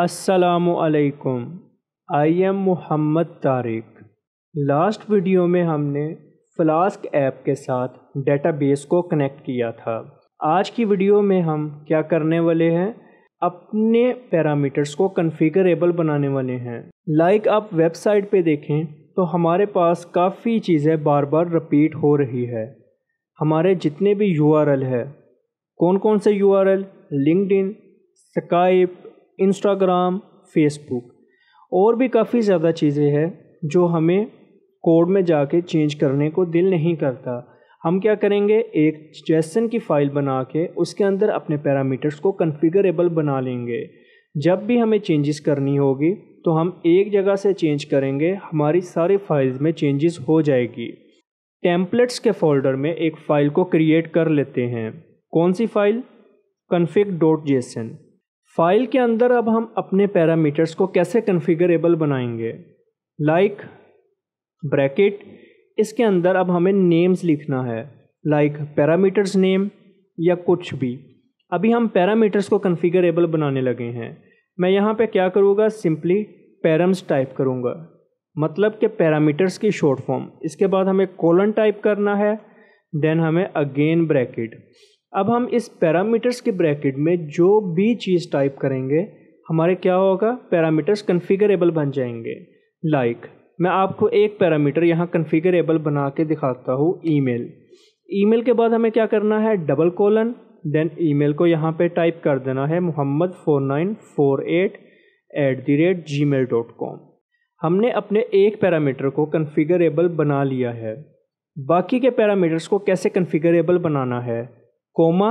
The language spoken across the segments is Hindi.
असलकुम I am Mohammad Tariq last video में हमने फ्लास्क ऐप के साथ डेटाबेस को कनेक्ट किया था आज की वीडियो में हम क्या करने वाले हैं अपने पैरामीटर्स को कन्फिगरेबल बनाने वाले हैं लाइक like आप वेबसाइट पे देखें तो हमारे पास काफ़ी चीज़ें बार बार रिपीट हो रही है हमारे जितने भी यू है कौन कौन से U R L LinkedIn Skype Instagram Facebook और भी काफ़ी ज़्यादा चीज़ें हैं जो हमें कोड में जाके चेंज करने को दिल नहीं करता हम क्या करेंगे एक जैसन की फ़ाइल बना के उसके अंदर अपने पैरामीटर्स को कन्फिगरेबल बना लेंगे जब भी हमें चेंजेस करनी होगी तो हम एक जगह से चेंज करेंगे हमारी सारी फाइल्स में चेंजेस हो जाएगी टेम्पलेट्स के फोल्डर में एक फ़ाइल को क्रिएट कर लेते हैं कौन सी file config dot JSON file के अंदर अब हम अपने पैरामीटर्स को कैसे कन्फिगरेबल बनाएंगे लाइक like, ब्रैकेट इसके अंदर अब हमें नेम्स लिखना है लाइक पैरामीटर्स नेम या कुछ भी अभी हम पैरामीटर्स को कन्फिगरेबल बनाने लगे हैं मैं यहाँ पे क्या करूँगा सिंपली पैरम्स टाइप करूँगा मतलब कि पैरामीटर्स की शॉर्ट फॉर्म इसके बाद हमें कोलन टाइप करना है देन हमें अगेन ब्रैकेट अब हम इस पैरामीटर्स के ब्रैकेट में जो भी चीज़ टाइप करेंगे हमारे क्या होगा पैरामीटर्स कन्फिगरेबल बन जाएंगे लाइक like, मैं आपको एक पैरामीटर यहाँ कन्फिगरेबल बना के दिखाता हूँ ईमेल ईमेल के बाद हमें क्या करना है डबल कोलन देन ईमेल को यहाँ पे टाइप कर देना है Mohammad four nine four eight eight the rate Gmail dot com हमने अपने एक पैरामीटर को कन्फिगरेबल बना लिया है बाकी के पैरामीटर्स को कैसे कन्फिगरेबल बनाना है कोमा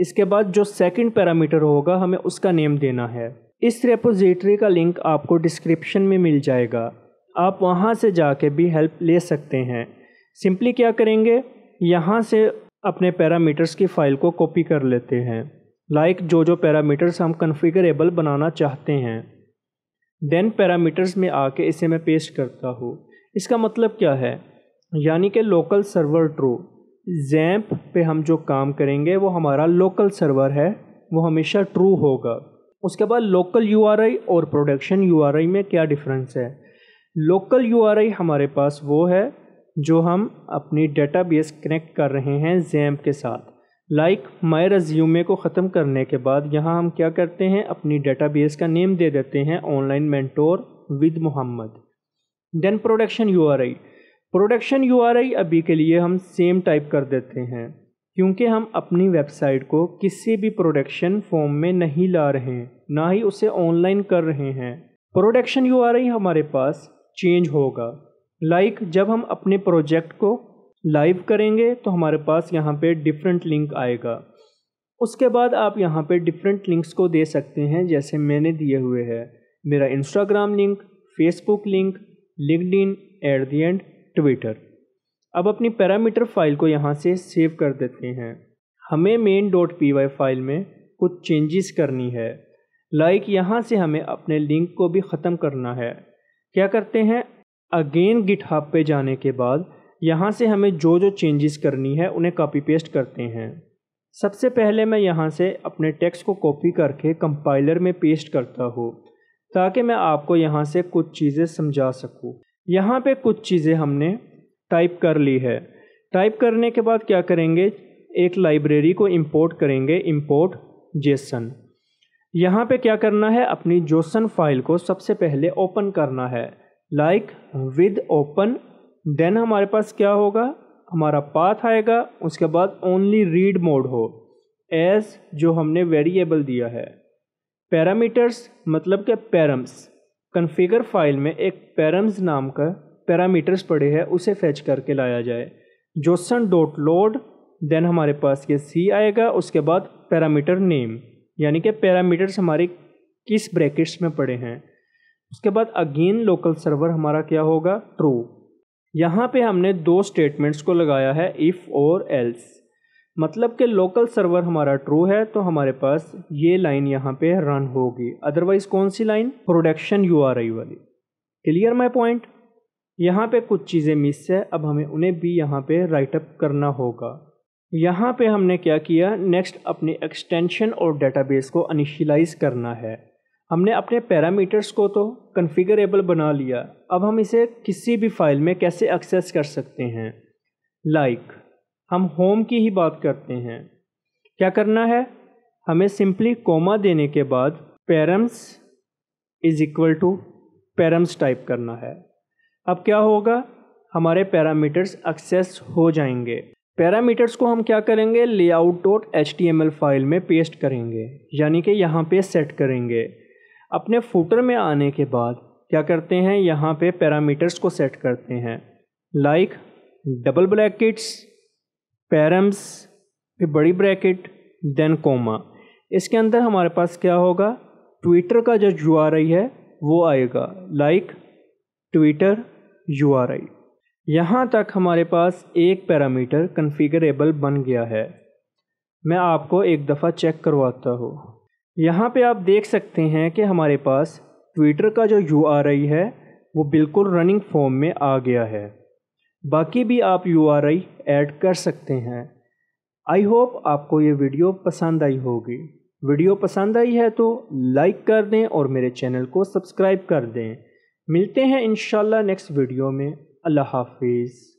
इसके बाद जो सेकंड पैरामीटर होगा हमें उसका नेम देना है इस रेपोजिटरी का लिंक आपको डिस्क्रिप्शन में मिल जाएगा आप वहाँ से जाके भी हेल्प ले सकते हैं सिंपली क्या करेंगे यहाँ से अपने पैरामीटर्स की फ़ाइल को कॉपी कर लेते हैं लाइक like जो जो पैरामीटर्स हम कन्फिगरेबल बनाना चाहते हैं देन पैरामीटर्स में आके इसे मैं पेस्ट करता हूँ इसका मतलब क्या है यानी कि लोकल सर्वर ट्रू जैम्प पे हम जो काम करेंगे वो हमारा लोकल सर्वर है वो हमेशा ट्रू होगा उसके बाद लोकल यू और प्रोडक्शन यू में क्या डिफरेंस है लोकल यू हमारे पास वो है जो हम अपनी डेटाबेस कनेक्ट कर रहे हैं जैम्प के साथ लाइक माई रज्यूमे को ख़त्म करने के बाद यहाँ हम क्या करते हैं अपनी डेटाबेस का नेम दे देते हैं online mentor with Mohammad then production U production U अभी के लिए हम सेम टाइप कर देते हैं क्योंकि हम अपनी वेबसाइट को किसी भी प्रोडक्शन फॉर्म में नहीं ला रहे हैं ना ही उसे ऑनलाइन कर रहे हैं प्रोडक्शन यू हमारे पास चेंज होगा लाइक like, जब हम अपने प्रोजेक्ट को लाइव करेंगे तो हमारे पास यहाँ पे डिफरेंट लिंक आएगा उसके बाद आप यहाँ पे डिफरेंट लिंक्स को दे सकते हैं जैसे मैंने दिए हुए हैं मेरा Instagram link Facebook link LinkedIn at the end Twitter अब अपनी पैरामीटर फाइल को यहाँ से सेव कर देते हैं हमें main dot P Y file में कुछ चेंजेस करनी है लाइक like यहाँ से हमें अपने लिंक को भी ख़त्म करना है क्या करते हैं अगेन गिट हब पे जाने के बाद यहाँ से हमें जो जो चेंजेस करनी है उन्हें कॉपी पेस्ट करते हैं सबसे पहले मैं यहाँ से अपने टेक्स्ट को कॉपी करके कंपाइलर में पेस्ट करता हूँ ताकि मैं आपको यहाँ से कुछ चीज़ें समझा सकूँ यहाँ पे कुछ चीज़ें हमने टाइप कर ली है टाइप करने के बाद क्या करेंगे एक लाइब्रेरी को इंपोर्ट करेंगे इंपोर्ट जेसन यहाँ पे क्या करना है अपनी जोसन फाइल को सबसे पहले ओपन करना है लाइक विद ओपन देन हमारे पास क्या होगा हमारा पाथ आएगा उसके बाद ओनली रीड मोड हो एज जो हमने वेरिएबल दिया है पैरामीटर्स मतलब के पैरम्स कन्फिगर फाइल में एक पैरम्स नाम का पैरामीटर्स पड़े हैं उसे फेच करके लाया जाए जोसन डॉट लोड देन हमारे पास ये सी आएगा उसके बाद पैरामीटर नेम यानी कि पैरामीटर्स हमारे किस ब्रैकेट्स में पड़े हैं उसके बाद अगेन लोकल सर्वर हमारा क्या होगा ट्रू यहाँ पे हमने दो स्टेटमेंट्स को लगाया है इफ़ और एल्स मतलब कि लोकल सर्वर हमारा ट्रू है तो हमारे पास ये लाइन यहाँ पे रन होगी अदरवाइज कौन सी line production U R I वाली क्लियर माई पॉइंट यहाँ पे कुछ चीज़ें मिस है अब हमें उन्हें भी यहाँ पे राइटअप करना होगा यहाँ पे हमने क्या किया नेक्स्ट अपने एक्सटेंशन और डेटाबेस को अनिशलाइज करना है हमने अपने पैरामीटर्स को तो कन्फिगरेबल बना लिया अब हम इसे किसी भी फाइल में कैसे एक्सेस कर सकते हैं लाइक like, हम होम की ही बात करते हैं क्या करना है हमें सिंपली कोमा देने के बाद params is equal to params type करना है अब क्या होगा हमारे पैरामीटर्स एक्सेस हो जाएंगे पैरामीटर्स को हम क्या करेंगे लेआउट डॉट एच फाइल में पेस्ट करेंगे यानी कि यहाँ पे सेट करेंगे अपने फूटर में आने के बाद क्या करते हैं यहाँ पे पैरामीटर्स को सेट करते हैं लाइक डबल ब्रैकेट्स पैरम्स फिर बड़ी ब्रैकेट देन कोमा इसके अंदर हमारे पास क्या होगा ट्विटर का जो यू आर आई है वो आएगा like Twitter U R I यहाँ तक हमारे पास एक पैरामीटर कन्फिगरेबल बन गया है मैं आपको एक दफ़ा चेक करवाता हूँ यहाँ पे आप देख सकते हैं कि हमारे पास ट्विटर का जो यू आर आई है वो बिल्कुल रनिंग फॉर्म में आ गया है बाकी भी आप यू आर आई ऐड कर सकते हैं आई होप आपको ये वीडियो पसंद आई होगी वीडियो पसंद आई है तो लाइक कर दें और मेरे चैनल को सब्सक्राइब कर दें मिलते हैं इन नेक्स्ट वीडियो में अल्लाह हाफिज़